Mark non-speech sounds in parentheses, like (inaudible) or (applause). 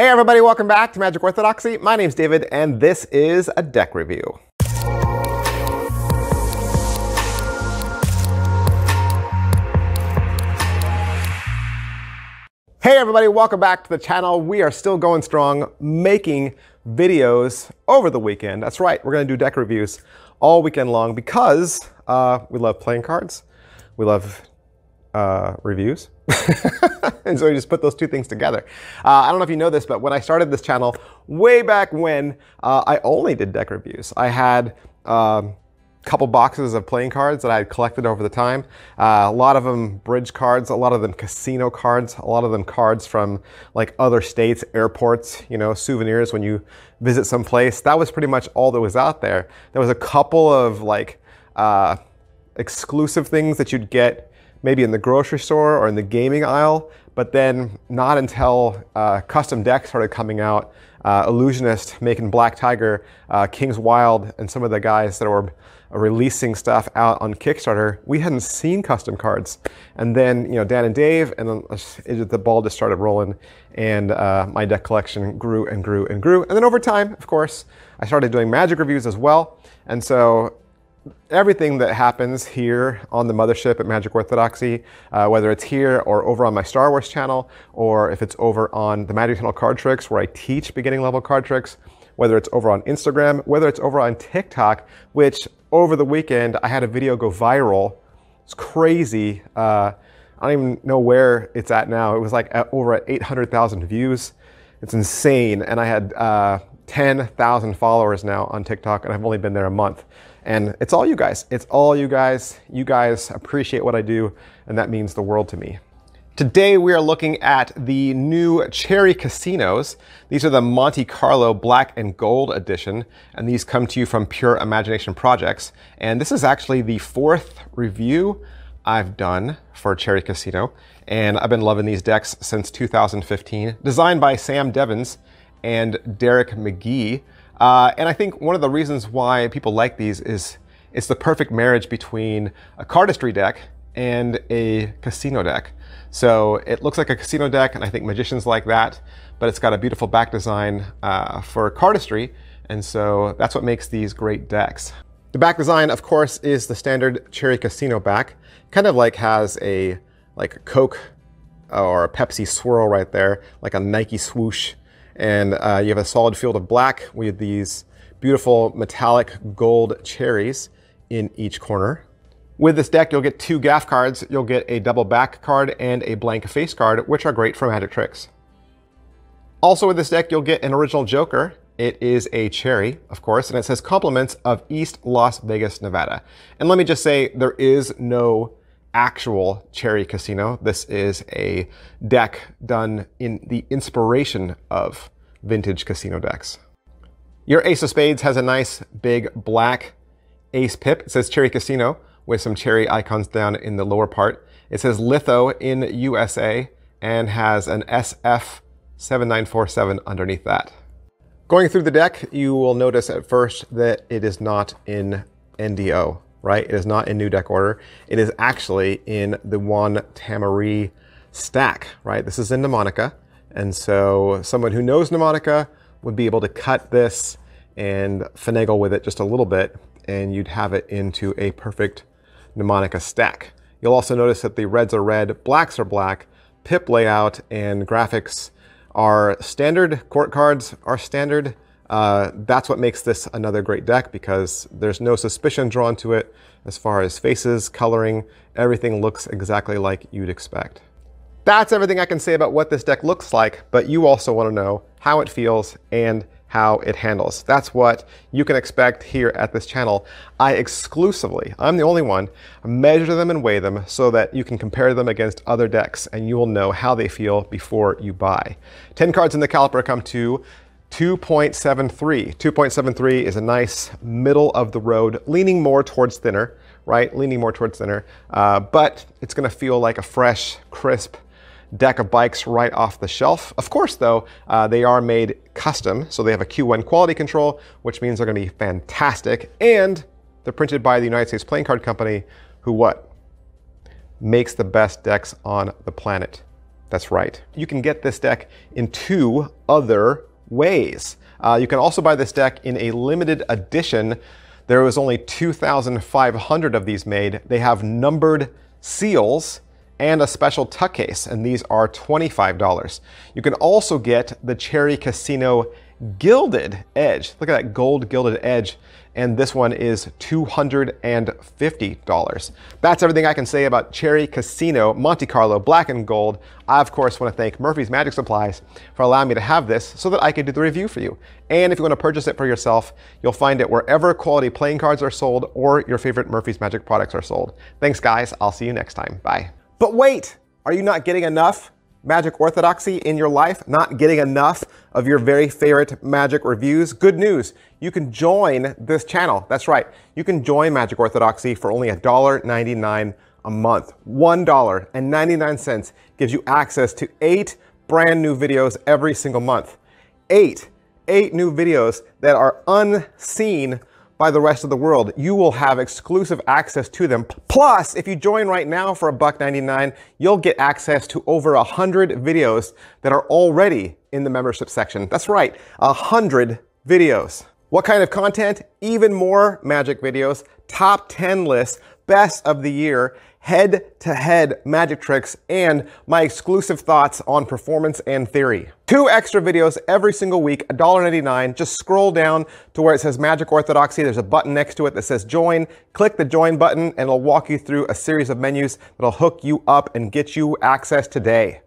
Hey everybody, welcome back to Magic Orthodoxy. My name's David and this is a deck review. Hey everybody, welcome back to the channel. We are still going strong making videos over the weekend. That's right, we're gonna do deck reviews all weekend long because uh, we love playing cards. We love uh, reviews. (laughs) and so we just put those two things together. Uh, I don't know if you know this, but when I started this channel way back when, uh, I only did deck reviews. I had a um, couple boxes of playing cards that I had collected over the time. Uh, a lot of them bridge cards, a lot of them casino cards, a lot of them cards from like other states, airports, you know, souvenirs when you visit some place. That was pretty much all that was out there. There was a couple of like uh, exclusive things that you'd get maybe in the grocery store or in the gaming aisle, but then not until uh, custom decks started coming out, uh, Illusionist making Black Tiger, uh, King's Wild, and some of the guys that were releasing stuff out on Kickstarter, we hadn't seen custom cards. And then, you know, Dan and Dave, and then the ball just started rolling, and uh, my deck collection grew and grew and grew. And then over time, of course, I started doing Magic reviews as well. And so everything that happens here on the mothership at Magic Orthodoxy, uh, whether it's here or over on my Star Wars channel, or if it's over on the Magic Channel Card Tricks where I teach beginning level card tricks, whether it's over on Instagram, whether it's over on TikTok, which over the weekend I had a video go viral. It's crazy. Uh, I don't even know where it's at now. It was like at over at 800,000 views. It's insane. And I had uh, 10,000 followers now on TikTok and I've only been there a month. And it's all you guys. It's all you guys. You guys appreciate what I do, and that means the world to me. Today we are looking at the new Cherry Casinos. These are the Monte Carlo Black and Gold Edition, and these come to you from Pure Imagination Projects. And this is actually the fourth review I've done for Cherry Casino, and I've been loving these decks since 2015. Designed by Sam Devins and Derek McGee, uh, and I think one of the reasons why people like these is it's the perfect marriage between a cardistry deck and a casino deck. So it looks like a casino deck, and I think magicians like that, but it's got a beautiful back design uh, for cardistry, and so that's what makes these great decks. The back design, of course, is the standard Cherry Casino back. Kind of like has a like Coke or a Pepsi swirl right there, like a Nike swoosh and uh, you have a solid field of black with these beautiful metallic gold cherries in each corner. With this deck, you'll get two gaff cards. You'll get a double back card and a blank face card, which are great for magic tricks. Also with this deck, you'll get an original Joker. It is a cherry, of course, and it says compliments of East Las Vegas, Nevada. And let me just say, there is no actual Cherry Casino. This is a deck done in the inspiration of vintage casino decks. Your Ace of Spades has a nice big black ace pip. It says Cherry Casino with some cherry icons down in the lower part. It says Litho in USA and has an SF7947 underneath that. Going through the deck, you will notice at first that it is not in NDO right? It is not in new deck order. It is actually in the one Tamari stack, right? This is in Mnemonica. And so someone who knows Mnemonica would be able to cut this and finagle with it just a little bit, and you'd have it into a perfect Mnemonica stack. You'll also notice that the reds are red, blacks are black, pip layout and graphics are standard, court cards are standard, uh, that's what makes this another great deck because there's no suspicion drawn to it as far as faces, coloring, everything looks exactly like you'd expect. That's everything I can say about what this deck looks like, but you also want to know how it feels and how it handles. That's what you can expect here at this channel. I exclusively, I'm the only one, measure them and weigh them so that you can compare them against other decks and you will know how they feel before you buy. 10 cards in the caliper come to 2.73. 2.73 is a nice middle of the road, leaning more towards thinner, right? Leaning more towards thinner, uh, but it's gonna feel like a fresh, crisp deck of bikes right off the shelf. Of course though, uh, they are made custom, so they have a Q1 quality control, which means they're gonna be fantastic, and they're printed by the United States Playing Card Company, who what? Makes the best decks on the planet. That's right. You can get this deck in two other ways. Uh, you can also buy this deck in a limited edition. There was only 2,500 of these made. They have numbered seals and a special tuck case, and these are $25. You can also get the Cherry Casino gilded edge. Look at that gold gilded edge. And this one is $250. That's everything I can say about Cherry Casino Monte Carlo Black and Gold. I, of course, want to thank Murphy's Magic Supplies for allowing me to have this so that I could do the review for you. And if you want to purchase it for yourself, you'll find it wherever quality playing cards are sold or your favorite Murphy's Magic products are sold. Thanks, guys. I'll see you next time. Bye. But wait, are you not getting enough? magic orthodoxy in your life, not getting enough of your very favorite magic reviews, good news, you can join this channel. That's right. You can join Magic Orthodoxy for only $1.99 a month. $1.99 gives you access to eight brand new videos every single month. Eight, eight new videos that are unseen by the rest of the world. You will have exclusive access to them. Plus, if you join right now for a buck 99, you'll get access to over 100 videos that are already in the membership section. That's right, 100 videos. What kind of content? Even more magic videos, top 10 lists, best of the year, head to head magic tricks, and my exclusive thoughts on performance and theory. Two extra videos every single week, $1.99. Just scroll down to where it says Magic Orthodoxy. There's a button next to it that says join. Click the join button and it'll walk you through a series of menus that'll hook you up and get you access today.